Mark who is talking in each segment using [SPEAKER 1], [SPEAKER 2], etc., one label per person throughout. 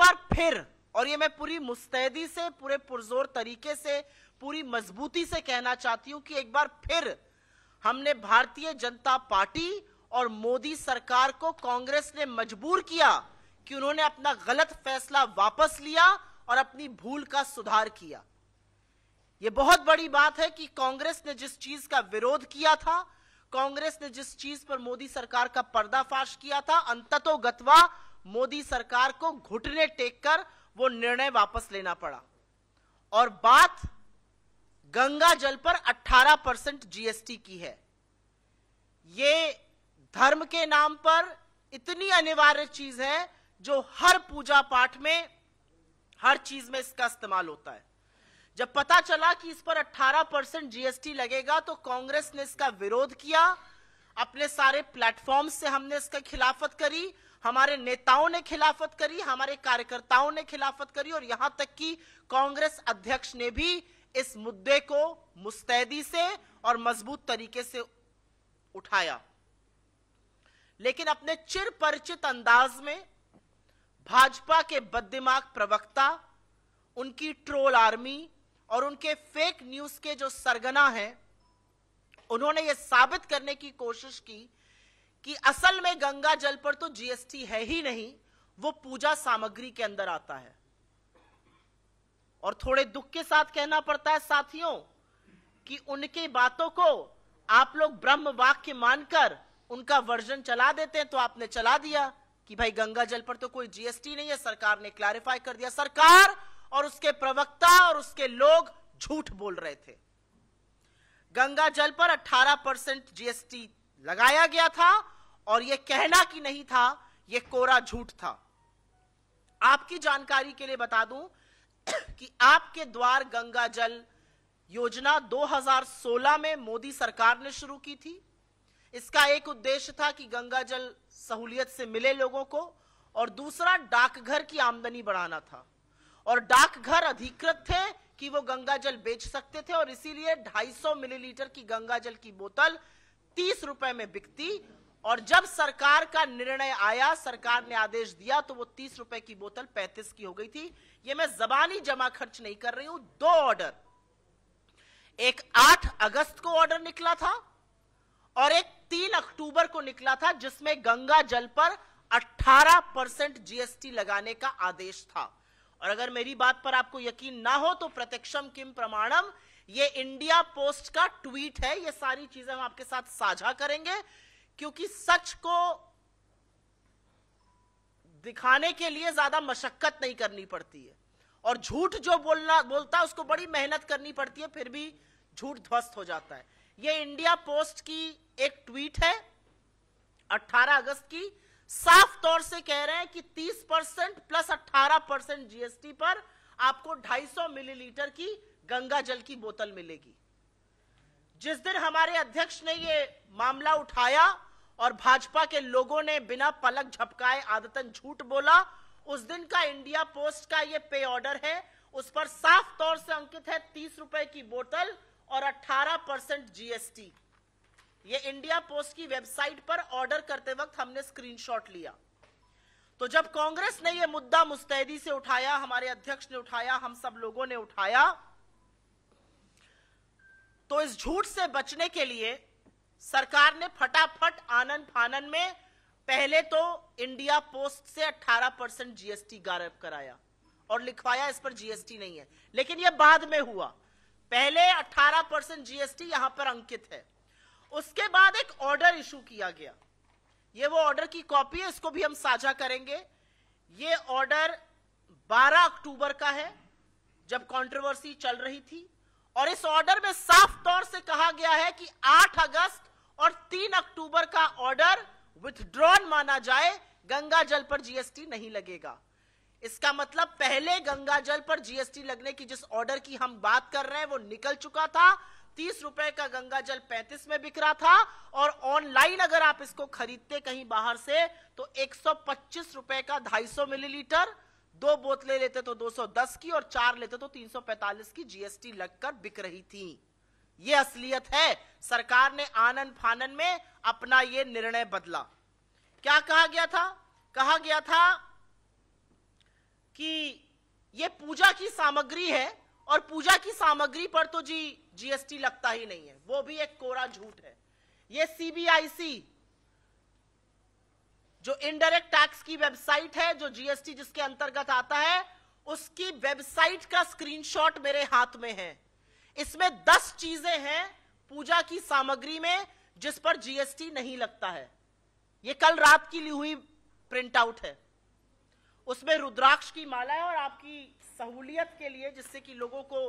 [SPEAKER 1] बार फिर और ये मैं पूरी मुस्तैदी से पूरे पुरजोर तरीके से पूरी मजबूती से कहना चाहती हूं कि एक बार फिर हमने भारतीय जनता पार्टी और मोदी सरकार को कांग्रेस ने मजबूर किया कि उन्होंने अपना गलत फैसला वापस लिया और अपनी भूल का सुधार किया यह बहुत बड़ी बात है कि कांग्रेस ने जिस चीज का विरोध किया था कांग्रेस ने जिस चीज पर मोदी सरकार का पर्दाफाश किया था अंततो गतवा मोदी सरकार को घुटने टेक कर वो निर्णय वापस लेना पड़ा और बात गंगा जल पर 18 परसेंट जीएसटी की है ये धर्म के नाम पर इतनी अनिवार्य चीज है जो हर पूजा पाठ में हर चीज में इसका इस्तेमाल होता है जब पता चला कि इस पर 18 परसेंट जीएसटी लगेगा तो कांग्रेस ने इसका विरोध किया अपने सारे प्लेटफॉर्म से हमने इसका खिलाफत करी हमारे नेताओं ने खिलाफत करी हमारे कार्यकर्ताओं ने खिलाफत करी और यहां तक कि कांग्रेस अध्यक्ष ने भी इस मुद्दे को मुस्तैदी से और मजबूत तरीके से उठाया लेकिन अपने चिर परिचित अंदाज में भाजपा के बददिमाग प्रवक्ता उनकी ट्रोल आर्मी और उनके फेक न्यूज के जो सरगना हैं उन्होंने यह साबित करने की कोशिश की कि असल में गंगा जल पर तो जीएसटी है ही नहीं वो पूजा सामग्री के अंदर आता है और थोड़े दुख के साथ कहना पड़ता है साथियों कि उनकी बातों को आप लोग ब्रह्म वाक्य मानकर उनका वर्जन चला देते हैं तो आपने चला दिया कि भाई गंगा जल पर तो कोई जीएसटी नहीं है सरकार ने क्लैरिफाई कर दिया सरकार और उसके प्रवक्ता और उसके लोग झूठ बोल रहे थे गंगा जल पर 18 परसेंट जीएसटी लगाया गया था और यह कहना कि नहीं था यह कोरा झूठ था आपकी जानकारी के लिए बता दूं कि आपके द्वार गंगा जल योजना 2016 में मोदी सरकार ने शुरू की थी इसका एक उद्देश्य था कि गंगा जल सहूलियत से मिले लोगों को और दूसरा डाकघर की आमदनी बढ़ाना था और डाकघर अधिकृत थे कि वो गंगा जल बेच सकते थे और इसीलिए 250 मिलीलीटर की गंगा जल की बोतल तीस रुपए में बिकती और जब सरकार का निर्णय आया सरकार ने आदेश दिया तो वो तीस रुपए की बोतल पैंतीस की हो गई थी ये मैं जबानी जमा खर्च नहीं कर रही हूं दो ऑर्डर एक आठ अगस्त को ऑर्डर निकला था और एक तीन अक्टूबर को निकला था जिसमें गंगा जल पर 18 परसेंट जीएसटी लगाने का आदेश था और अगर मेरी बात पर आपको यकीन ना हो तो प्रत्यक्षम किम प्रमाणम ये इंडिया पोस्ट का ट्वीट है ये सारी चीजें हम आपके साथ साझा करेंगे क्योंकि सच को दिखाने के लिए ज्यादा मशक्कत नहीं करनी पड़ती है और झूठ जो बोलना बोलता है उसको बड़ी मेहनत करनी पड़ती है फिर भी झूठ ध्वस्त हो जाता है ये इंडिया पोस्ट की एक ट्वीट है 18 अगस्त की साफ तौर से कह रहे हैं कि 30 परसेंट प्लस 18 परसेंट जीएसटी पर आपको 250 मिलीलीटर की गंगा जल की बोतल मिलेगी जिस दिन हमारे अध्यक्ष ने ये मामला उठाया और भाजपा के लोगों ने बिना पलक झपकाए आदतन झूठ बोला उस दिन का इंडिया पोस्ट का ये पे ऑर्डर है उस पर साफ तौर से अंकित है तीस रुपए की बोतल और 18 परसेंट जीएसटी ये इंडिया पोस्ट की वेबसाइट पर ऑर्डर करते वक्त हमने स्क्रीनशॉट लिया तो जब कांग्रेस ने यह मुद्दा मुस्तैदी से उठाया हमारे अध्यक्ष ने उठाया हम सब लोगों ने उठाया तो इस झूठ से बचने के लिए सरकार ने फटाफट आनंद फानन में पहले तो इंडिया पोस्ट से 18 परसेंट जीएसटी गायब कराया और लिखवाया इस पर जीएसटी नहीं है लेकिन यह बाद में हुआ पहले 18 परसेंट जीएसटी यहां पर अंकित है उसके बाद एक ऑर्डर इशू किया गया ये वो ऑर्डर की कॉपी है इसको भी हम साझा करेंगे ये ऑर्डर 12 अक्टूबर का है जब कंट्रोवर्सी चल रही थी और इस ऑर्डर में साफ तौर से कहा गया है कि 8 अगस्त और 3 अक्टूबर का ऑर्डर विथड्रॉन माना जाए गंगा जल पर जीएसटी नहीं लगेगा इसका मतलब पहले गंगा जल पर जीएसटी लगने की जिस ऑर्डर की हम बात कर रहे हैं वो निकल चुका था तीस रुपए का गंगा जल पैंतीस में बिक रहा था और ऑनलाइन अगर आप इसको खरीदते कहीं बाहर से तो एक सौ पच्चीस रुपए का ढाई सौ मिलीलीटर दो बोतलें लेते तो 210 की और चार लेते तो 345 की जीएसटी लगकर बिक रही थी ये असलियत है सरकार ने आनंद फानन में अपना यह निर्णय बदला क्या कहा गया था कहा गया था कि यह पूजा की सामग्री है और पूजा की सामग्री पर तो जी जीएसटी लगता ही नहीं है वो भी एक कोरा झूठ है ये सीबीआईसी जो इनडायरेक्ट टैक्स की वेबसाइट है जो जीएसटी जिसके अंतर्गत आता है उसकी वेबसाइट का स्क्रीनशॉट मेरे हाथ में है इसमें दस चीजें हैं पूजा की सामग्री में जिस पर जीएसटी नहीं लगता है ये कल रात की ली हुई प्रिंट आउट है उसमें रुद्राक्ष की माला है और आपकी सहूलियत के लिए जिससे कि लोगों को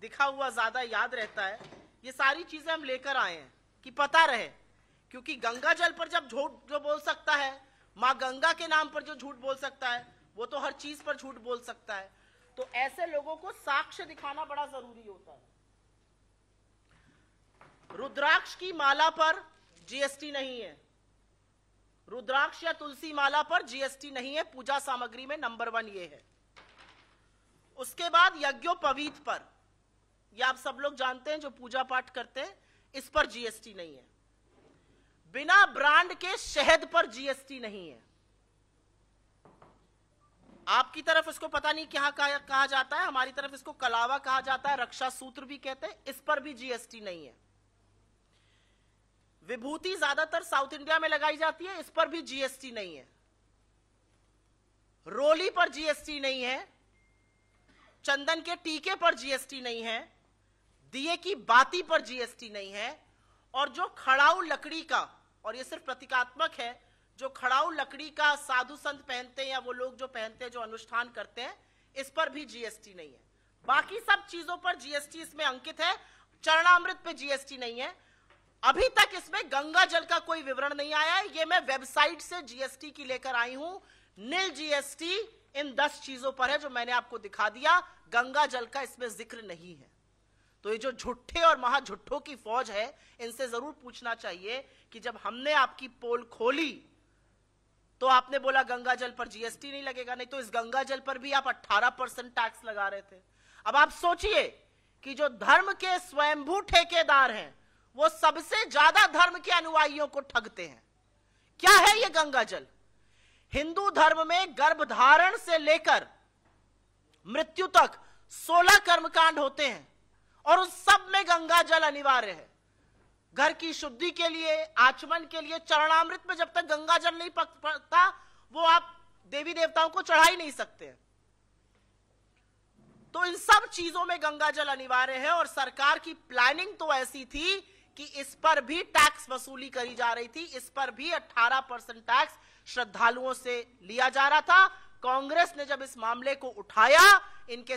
[SPEAKER 1] दिखा हुआ ज्यादा याद रहता है ये सारी चीजें हम लेकर आए हैं कि पता रहे क्योंकि गंगा जल पर जब झूठ जो बोल सकता है माँ गंगा के नाम पर जो झूठ बोल सकता है वो तो हर चीज पर झूठ बोल सकता है तो ऐसे लोगों को साक्ष्य दिखाना बड़ा जरूरी होता है रुद्राक्ष की माला पर जीएसटी नहीं है रुद्राक्ष या तुलसी माला पर जीएसटी नहीं है पूजा सामग्री में नंबर वन ये है उसके बाद यज्ञोपवीत पर ये आप सब लोग जानते हैं जो पूजा पाठ करते हैं इस पर जीएसटी नहीं है बिना ब्रांड के शहद पर जीएसटी नहीं है आपकी तरफ इसको पता नहीं क्या कहा, कहा जाता है हमारी तरफ इसको कलावा कहा जाता है रक्षा सूत्र भी कहते हैं इस पर भी जीएसटी नहीं है विभूति ज्यादातर साउथ इंडिया में लगाई जाती है इस पर भी जीएसटी नहीं है रोली पर जीएसटी नहीं है चंदन के टीके पर जीएसटी नहीं है दिए की बाती पर जीएसटी नहीं है और जो खड़ाऊ लकड़ी का और ये सिर्फ प्रतीकात्मक है जो खड़ाऊ लकड़ी का साधु संत पहनते हैं या वो लोग जो पहनते हैं जो अनुष्ठान करते हैं इस पर भी जीएसटी नहीं है बाकी सब चीजों पर जीएसटी इसमें अंकित है चरणामृत पे जीएसटी नहीं है अभी तक इसमें गंगा जल का कोई विवरण नहीं आया ये मैं वेबसाइट से जीएसटी की लेकर आई हूं नील जीएसटी इन दस चीजों पर है जो मैंने आपको दिखा दिया गंगा जल का इसमें जिक्र नहीं है तो ये जो झुट्ठे और महाझुट्ठों की फौज है इनसे जरूर पूछना चाहिए कि जब हमने आपकी पोल खोली तो आपने बोला गंगा जल पर जीएसटी नहीं लगेगा नहीं तो इस गंगा जल पर भी आप 18 परसेंट टैक्स लगा रहे थे अब आप सोचिए कि जो धर्म के स्वयंभू ठेकेदार हैं वो सबसे ज्यादा धर्म के अनुयायियों को ठगते हैं क्या है ये गंगा जल हिंदू धर्म में गर्भधारण से लेकर मृत्यु तक सोलह कर्मकांड होते हैं और उस सब में गंगा जल अनिवार्य है घर की शुद्धि के लिए आचमन के लिए चरणामृत में जब तक गंगा जल नहीं पकता वो आप देवी देवताओं को चढ़ा ही नहीं सकते तो इन सब चीजों में गंगा जल अनिवार्य है और सरकार की प्लानिंग तो ऐसी थी कि इस पर भी टैक्स वसूली करी जा रही थी इस पर भी 18 परसेंट टैक्स श्रद्धालुओं से लिया जा रहा था कांग्रेस ने जब इस मामले को उठाया इनके